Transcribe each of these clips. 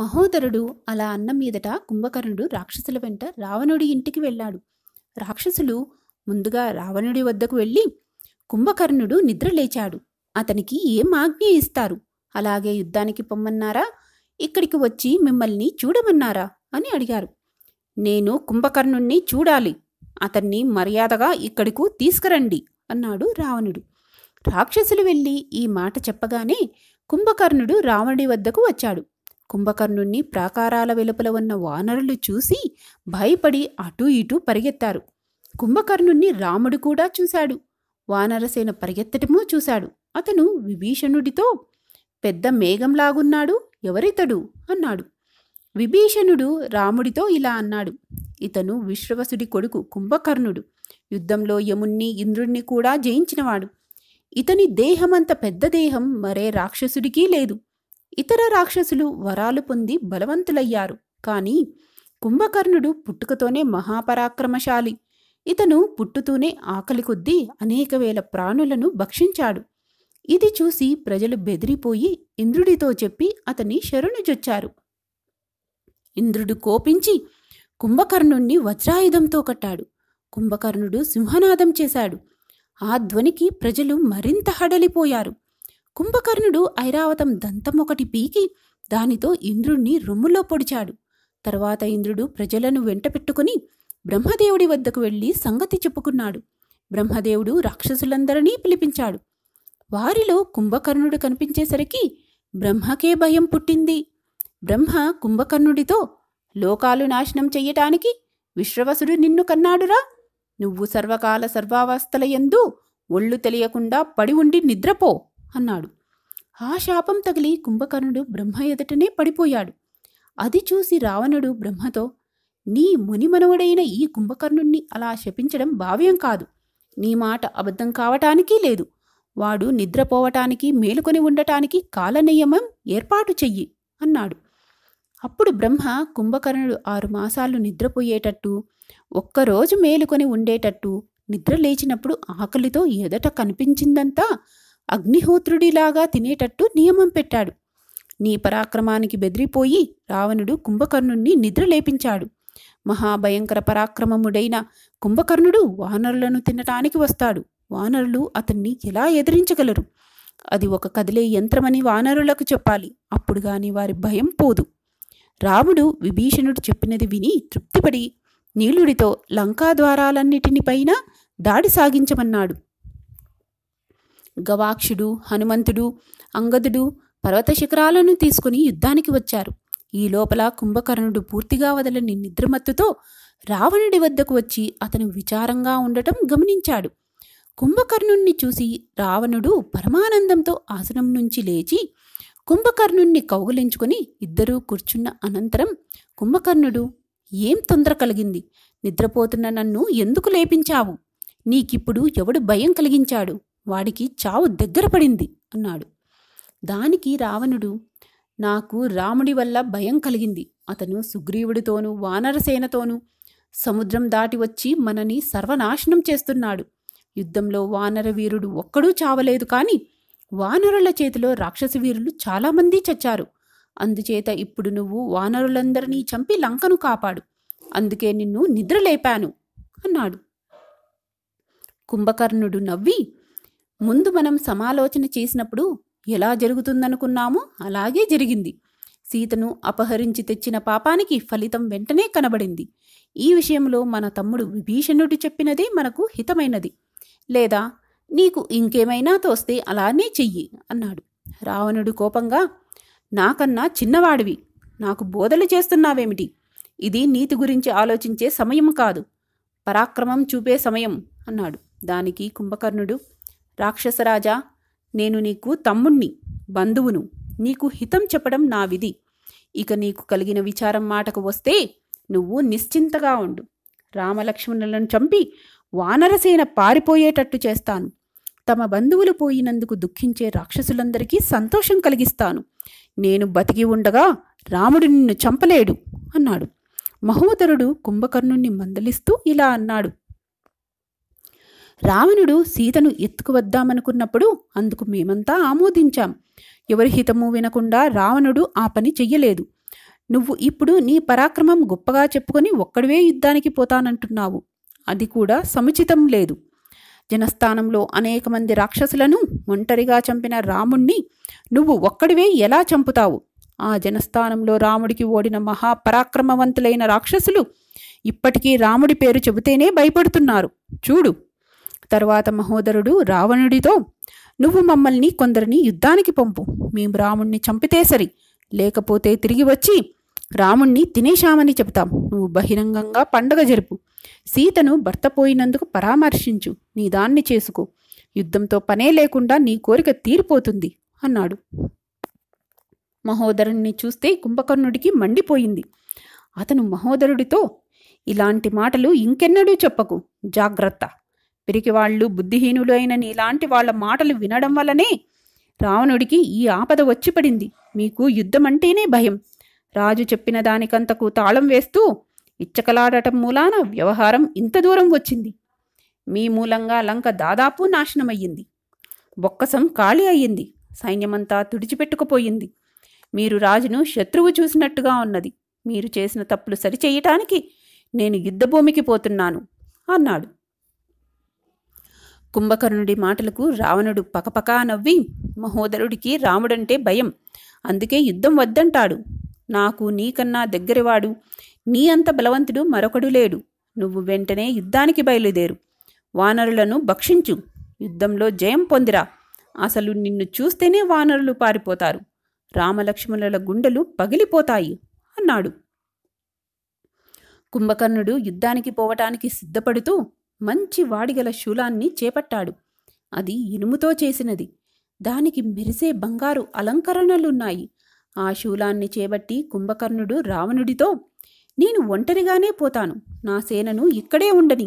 మహోదరుడు అలా అన్నం మీదట కుంభకర్ణుడు రాక్షసుల వెంట రావణుడి ఇంటికి వెళ్ళాడు రాక్షసులు ముందుగా రావణుడి వద్దకు వెళ్ళి కుంభకర్ణుడు నిద్ర లేచాడు అతనికి ఏం ఆజ్ఞ ఇస్తారు అలాగే యుద్ధానికి పొమ్మన్నారా ఇక్కడికి వచ్చి మిమ్మల్ని చూడమన్నారా అని అడిగారు నేను కుంభకర్ణుణ్ణి చూడాలి అతన్ని మర్యాదగా ఇక్కడికు తీసుకురండి అన్నాడు రావణుడు రాక్షసులు వెళ్ళి ఈ మాట చెప్పగానే కుంభకర్ణుడు రావణుడి వద్దకు వచ్చాడు కుంభకర్ణుణ్ణి ప్రాకారాల వెలుపల ఉన్న వానరులు చూసి భయపడి అటూ ఇటూ పరిగెత్తారు కుంభకర్ణుణ్ణి రాముడు కూడా చూశాడు వానరసేన పరిగెత్తటమూ చూశాడు అతను విభీషణుడితో పెద్ద మేఘంలాగున్నాడు ఎవరితడు అన్నాడు విభీషణుడు రాముడితో ఇలా అన్నాడు ఇతను విశ్రవసుడి కొడుకు కుంభకర్ణుడు యుద్ధంలో యముణ్ణి ఇంద్రుణ్ణి కూడా జయించినవాడు ఇతని దేహమంత పెద్ద దేహం మరే రాక్షసుడికి లేదు ఇతర రాక్షసులు వరాలు పొంది బలవంతులయ్యారు కానీ కుంభకర్ణుడు పుట్టుకతోనే మహాపరాక్రమశాలి ఇతను పుట్టుతూనే ఆకలి కొద్దీ అనేక వేల ప్రాణులను భక్షించాడు ఇది చూసి ప్రజలు బెదిరిపోయి ఇంద్రుడితో చెప్పి అతన్ని శరణుజొచ్చారు ఇంద్రుడు కోపించి కుంభకర్ణుణ్ణి వజ్రాయుధంతో కట్టాడు కుంభకర్ణుడు సింహనాదం చేశాడు ఆ ధ్వనికి ప్రజలు మరింత హడలిపోయారు కుంభకర్ణుడు ఐరావతం దంతం ఒకటి పీకి దానితో ఇంద్రుణ్ణి రొమ్ములో పొడిచాడు తర్వాత ఇంద్రుడు ప్రజలను వెంట పెట్టుకుని బ్రహ్మదేవుడి వద్దకు వెళ్ళి సంగతి చెప్పుకున్నాడు బ్రహ్మదేవుడు రాక్షసులందరినీ పిలిపించాడు వారిలో కుంభకర్ణుడు కనిపించేసరికి బ్రహ్మకే భయం పుట్టింది బ్రహ్మ కుంభకర్ణుడితో లోకాలు నాశనం చెయ్యటానికి విశ్రవసుడు నిన్ను కన్నాడురా నువ్వు సర్వకాల సర్వావస్థల ఎందు ఒళ్ళు తెలియకుండా పడి ఉండి నిద్రపో అన్నాడు ఆ శాపం తగిలి కుంభకర్ణుడు బ్రహ్మ ఎదుటనే పడిపోయాడు అది చూసి రావణుడు బ్రహ్మతో నీ మునిమనవుడైన ఈ కుంభకర్ణుణ్ణి అలా శపించడం భావ్యం కాదు నీ మాట అబద్ధం కావటానికి లేదు వాడు నిద్రపోవటానికి మేలుకొని ఉండటానికి కాలనియమం ఏర్పాటు చెయ్యి అన్నాడు అప్పుడు బ్రహ్మ కుంభకర్ణుడు ఆరు మాసాలు నిద్రపోయేటట్టు ఒక్కరోజు మేలుకొని ఉండేటట్టు నిద్ర లేచినప్పుడు ఆకలితో ఎదట కనిపించిందంతా అగ్నిహోత్రుడిలాగా తినేటట్టు నియమం పెట్టాడు నీ పరాక్రమానికి బెదిరిపోయి రావణుడు కుంభకర్ణుణ్ణి నిద్రలేపించాడు మహాభయంకర పరాక్రమముడైన కుంభకర్ణుడు వానరులను తినటానికి వస్తాడు వానరులు అతన్ని ఎలా ఎదిరించగలరు అది ఒక కదిలే యంత్రమని వానరులకు చెప్పాలి అప్పుడు గాని వారి భయం పోదు రాముడు విభీషణుడు చెప్పినది విని తృప్తిపడి నీలుడితో లంకా ద్వారాలన్నిటినిపైన దాడి సాగించమన్నాడు గవాక్షుడు హనుమంతుడు అంగదుడు పర్వత శిఖరాలను తీసుకుని యుద్ధానికి వచ్చారు ఈ లోపల కుంభకర్ణుడు పూర్తిగా వదలని నిద్రమత్తుతో రావణుడి వద్దకు వచ్చి అతను విచారంగా ఉండటం గమనించాడు కుంభకర్ణుణ్ణి చూసి రావణుడు పరమానందంతో ఆసనం నుంచి లేచి కుంభకర్ణుణ్ణి కౌగులించుకుని ఇద్దరూ కూర్చున్న అనంతరం కుంభకర్ణుడు ఏం తొందర కలిగింది నిద్రపోతున్న నన్ను ఎందుకు లేపించావు నీకిప్పుడు ఎవడు భయం కలిగించాడు వాడికి చావు దగ్గర పడింది అన్నాడు దానికి రావణుడు నాకు రాముడి వల్ల భయం కలిగింది అతను సుగ్రీవుడితోనూ వానరసేనతోనూ సముద్రం దాటి వచ్చి మనని సర్వనాశనం చేస్తున్నాడు యుద్ధంలో వానర వీరుడు ఒక్కడూ చావలేదు కానీ వానరుల చేతిలో రాక్షస వీరులు చాలామంది చచ్చారు అందుచేత ఇప్పుడు నువ్వు వానరులందరినీ చంపి లంకను కాపాడు అందుకే నిన్ను నిద్రలేపాను అన్నాడు కుంభకర్ణుడు నవ్వి ముందు మనం సమాలోచన చేసినప్పుడు ఎలా జరుగుతుందనుకున్నామో అలాగే జరిగింది సీతను అపహరించి తెచ్చిన పాపానికి ఫలితం వెంటనే కనబడింది ఈ విషయంలో మన తమ్ముడు విభీషణుడు చెప్పినదే మనకు హితమైనది లేదా నీకు ఇంకేమైనా తోస్తే అలానే చెయ్యి అన్నాడు రావణుడు కోపంగా నాకన్నా చిన్నవాడివి నాకు బోధలు చేస్తున్నావేమిటి ఇది నీతి గురించి ఆలోచించే సమయం కాదు పరాక్రమం చూపే సమయం అన్నాడు దానికి కుంభకర్ణుడు రాక్షసరాజా నేను నీకు తమ్ముణ్ణి బంధువును నీకు హితం చెప్పడం నా విధి ఇక నీకు కలిగిన విచారం మాటకు వస్తే నువ్వు నిశ్చింతగా ఉండు రామలక్ష్మణులను చంపి వానరసేన పారిపోయేటట్టు చేస్తాను తమ బంధువులు పోయినందుకు దుఃఖించే రాక్షసులందరికీ సంతోషం కలిగిస్తాను నేను బతికి ఉండగా రాముడు నిన్ను చంపలేడు అన్నాడు మహోదరుడు కుంభకర్ణుణ్ణి మందలిస్తూ ఇలా అన్నాడు రావణుడు సీతను ఎత్తుకువద్దామనుకున్నప్పుడు అందుకు మేమంతా ఆమోదించాం ఎవరి హితము వినకుండా రావణుడు ఆ పని చెయ్యలేదు నువ్వు ఇప్పుడు నీ పరాక్రమం గొప్పగా చెప్పుకొని ఒక్కడివే యుద్ధానికి పోతానంటున్నావు అది కూడా సముచితం లేదు జనస్థానంలో అనేక మంది రాక్షసులను ఒంటరిగా చంపిన రాముణ్ణి నువ్వు ఒక్కడివే ఎలా చంపుతావు ఆ జనస్థానంలో రాముడికి ఓడిన మహాపరాక్రమవంతులైన రాక్షసులు ఇప్పటికీ రాముడి పేరు చెబితేనే భయపడుతున్నారు చూడు తరువాత మహోదరుడు రావణుడితో నువ్వు మమ్మల్ని కొందరిని యుద్ధానికి పంపు మేము రాముణ్ణి చంపితే సరి లేకపోతే తిరిగి వచ్చి రాముణ్ణి తినేశామని చెబుతాం నువ్వు బహిరంగంగా పండగ జరుపు సీతను భర్త పోయినందుకు పరామర్శించు నీ దాన్ని చేసుకో యుద్ధంతో పనే లేకుండా నీ కోరిక తీరిపోతుంది అన్నాడు మహోదరుణ్ణి చూస్తే కుంభకర్ణుడికి మండిపోయింది అతను మహోదరుడితో ఇలాంటి మాటలు ఇంకెన్నడూ చెప్పకు జాగ్రత్త బుద్ధిహీనులు బుద్ధిహీనులైన నీలాంటి వాళ్ల మాటలు వినడం వల్లనే రావణుడికి ఈ ఆపద వచ్చి పడింది మీకు యుద్ధమంటేనే భయం రాజు చెప్పిన దానికంతకు తాళం వేస్తూ ఇచ్చకలాడటం మూలాన వ్యవహారం ఇంత దూరం వచ్చింది మీ మూలంగా లంక దాదాపు నాశనమయ్యింది బొక్కసం ఖాళీ అయ్యింది సైన్యమంతా తుడిచిపెట్టుకుపోయింది మీరు రాజును శత్రువు చూసినట్టుగా ఉన్నది మీరు చేసిన తప్పులు సరిచేయటానికి నేను యుద్ధభూమికి పోతున్నాను అన్నాడు కుంభకర్ణుడి మాటలకు రావణుడు పకపకా నవ్వి మహోదరుడికి రాముడంటే భయం అందుకే యుద్ధం వద్దంటాడు నాకు నీకన్నా దగ్గరవాడు నీ అంత బలవంతుడు మరొకడు లేడు నువ్వు వెంటనే యుద్ధానికి బయలుదేరు వానరులను భక్షించు యుద్ధంలో జయం పొందిరా అసలు నిన్ను చూస్తేనే వానరులు పారిపోతారు రామలక్ష్మణుల గుండెలు పగిలిపోతాయి అన్నాడు కుంభకర్ణుడు యుద్ధానికి పోవటానికి సిద్ధపడుతూ మంచి వాడిగల శూలాన్ని చేపట్టాడు అది ఇనుముతో చేసినది దానికి మెరిసే బంగారు అలంకరణలున్నాయి ఆ శూలాన్ని చేపట్టి కుంభకర్ణుడు రావణుడితో నేను ఒంటరిగానే పోతాను నా సేనను ఇక్కడే ఉండని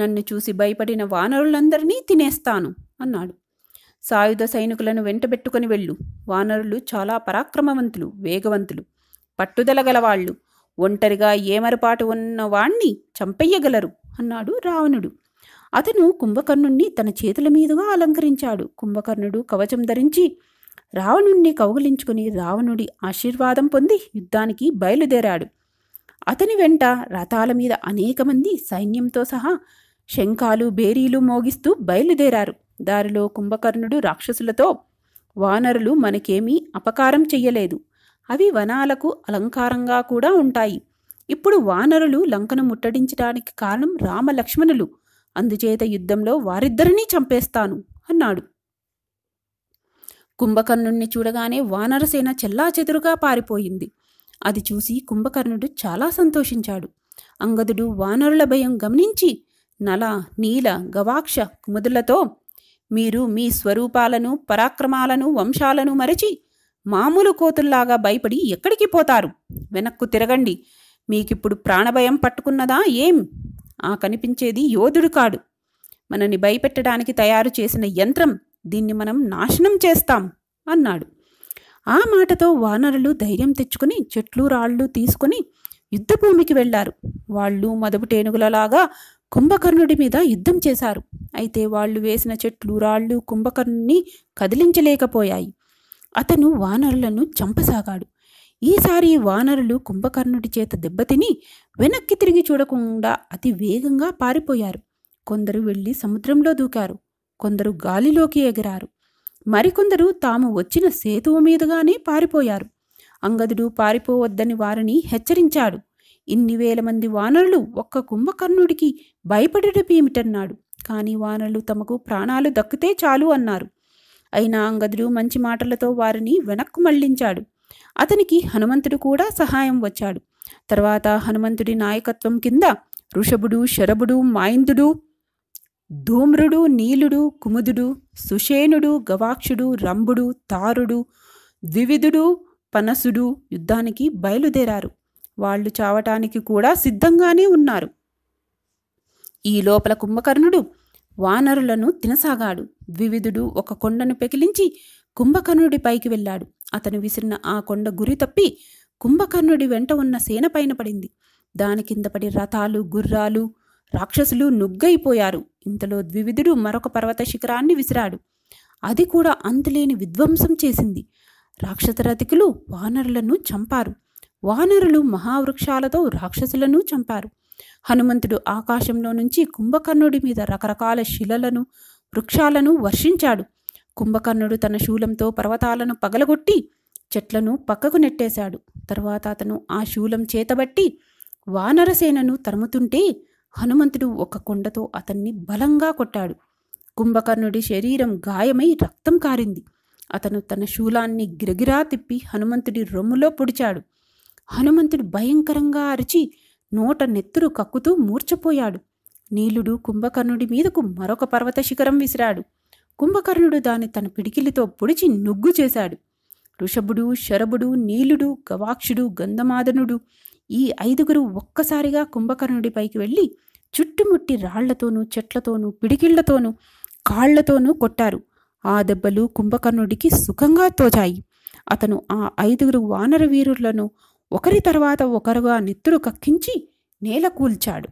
నన్ను చూసి భయపడిన వానరులందరినీ తినేస్తాను అన్నాడు సాయుధ సైనికులను వెంటబెట్టుకుని వెళ్ళు వానరులు చాలా పరాక్రమవంతులు వేగవంతులు పట్టుదల గలవాళ్ళు ఒంటరిగా ఏమరపాటు ఉన్న వాణ్ణి చంపెయ్యగలరు అన్నాడు రావణుడు అతను కుంభకర్ణుణ్ణి తన చేతుల మీదుగా అలంకరించాడు కుంభకర్ణుడు కవచం ధరించి రావణుణ్ణి కౌగులించుకుని రావణుడి ఆశీర్వాదం పొంది యుద్ధానికి బయలుదేరాడు అతని వెంట రథాల మీద అనేక మంది సైన్యంతో సహా శంఖాలు బేరీలు మోగిస్తూ బయలుదేరారు దారిలో కుంభకర్ణుడు రాక్షసులతో వానరులు మనకేమీ అపకారం చెయ్యలేదు అవి వనాలకు అలంకారంగా కూడా ఉంటాయి ఇప్పుడు వానరులు లంకను ముట్టడించడానికి కారణం రామలక్ష్మణులు అందుచేత యుద్ధంలో వారిద్దరినీ చంపేస్తాను అన్నాడు కుంభకర్ణుణ్ణి చూడగానే వానరసేన చెల్లాచెదురుగా పారిపోయింది అది చూసి కుంభకర్ణుడు చాలా సంతోషించాడు అంగదుడు వానరుల భయం గమనించి నల నీల గవాక్ష కుముదులతో మీరు మీ స్వరూపాలను పరాక్రమాలను వంశాలను మరచి మామూలు కోతుల్లాగా భయపడి ఎక్కడికి పోతారు వెనక్కు తిరగండి మీకిప్పుడు ప్రాణభయం పట్టుకున్నదా ఏం ఆ కనిపించేది యోధుడు కాడు మనని భయపెట్టడానికి తయారు చేసిన యంత్రం దీన్ని మనం నాశనం చేస్తాం అన్నాడు ఆ మాటతో వానరులు ధైర్యం తెచ్చుకుని చెట్లు రాళ్ళు తీసుకుని యుద్ధభూమికి వెళ్లారు వాళ్ళు మొదపు కుంభకర్ణుడి మీద యుద్ధం చేశారు అయితే వాళ్ళు వేసిన చెట్లు రాళ్ళు కుంభకర్ణుని కదిలించలేకపోయాయి అతను వానరులను చంపసాగాడు ఈసారి వానరులు కుంభకర్ణుడి చేత దెబ్బతిని వెనక్కి తిరిగి చూడకుండా అతి వేగంగా పారిపోయారు కొందరు వెళ్ళి సముద్రంలో దూకారు కొందరు గాలిలోకి ఎగిరారు మరికొందరు తాము వచ్చిన సేతువు మీదుగానే పారిపోయారు అంగదుడు పారిపోవద్దని వారిని హెచ్చరించాడు ఇన్ని వేల మంది వానరులు ఒక్క కుంభకర్ణుడికి భయపడటమేమిటన్నాడు కానీ వానరులు తమకు ప్రాణాలు దక్కితే చాలు అన్నారు అయినా అంగదుడు మంచి మాటలతో వారిని వెనక్కు మళ్లించాడు అతనికి హనుమంతుడు కూడా సహాయం వచ్చాడు తర్వాత హనుమంతుడి నాయకత్వం కింద ఋషభుడు శరభుడు మాయిందుడు ధూమ్రుడు నీలుడు కుముదుడు సుషేణుడు గవాక్షుడు రంభుడు తారుడు ద్వివిధుడు పనసుడు యుద్ధానికి బయలుదేరారు వాళ్ళు చావటానికి కూడా సిద్ధంగానే ఉన్నారు ఈ లోపల కుంభకర్ణుడు వానరులను తినసాగాడు ద్వివిధుడు ఒక కొండను పెకిలించి పైకి వెళ్ళాడు అతను విసిరిన ఆ కొండ గురి తప్పి కుంభకర్ణుడి వెంట ఉన్న సేన పైన పడింది దాని కింద పడి రథాలు గుర్రాలు రాక్షసులు నుగ్గైపోయారు ఇంతలో ద్వివిధుడు మరొక పర్వత శిఖరాన్ని విసిరాడు అది కూడా అంతులేని విధ్వంసం చేసింది రాక్షసరథికులు వానరులను చంపారు వానరులు మహావృక్షాలతో రాక్షసులను చంపారు హనుమంతుడు ఆకాశంలో నుంచి కుంభకర్ణుడి మీద రకరకాల శిలలను వృక్షాలను వర్షించాడు కుంభకర్ణుడు తన శూలంతో పర్వతాలను పగలగొట్టి చెట్లను పక్కకు నెట్టేశాడు తర్వాత అతను ఆ శూలం చేతబట్టి వానరసేనను తరుముతుంటే హనుమంతుడు ఒక కొండతో అతన్ని బలంగా కొట్టాడు కుంభకర్ణుడి శరీరం గాయమై రక్తం కారింది అతను తన శూలాన్ని గిరగిరా తిప్పి హనుమంతుడి రొమ్ములో పొడిచాడు హనుమంతుడు భయంకరంగా అరిచి నోట నెత్తురు కక్కుతూ మూర్చపోయాడు నీలుడు కుంభకర్ణుడి మీదకు మరొక పర్వత శిఖరం విసిరాడు కుంభకర్ణుడు దాన్ని తన పిడికిలితో పొడిచి నుగ్గు చేశాడు ఋషభుడు శరభుడు నీలుడు గవాక్షుడు గంధమాదనుడు ఈ ఐదుగురు ఒక్కసారిగా కుంభకర్ణుడిపైకి వెళ్ళి చుట్టుముట్టి రాళ్లతోనూ చెట్లతోనూ పిడికిళ్లతోనూ కాళ్లతోనూ కొట్టారు ఆ దెబ్బలు కుంభకర్ణుడికి సుఖంగా తోచాయి అతను ఆ ఐదుగురు వానర వీరులను ఒకరి తర్వాత ఒకరుగా నెత్తురు కక్కించి నేల కూల్చాడు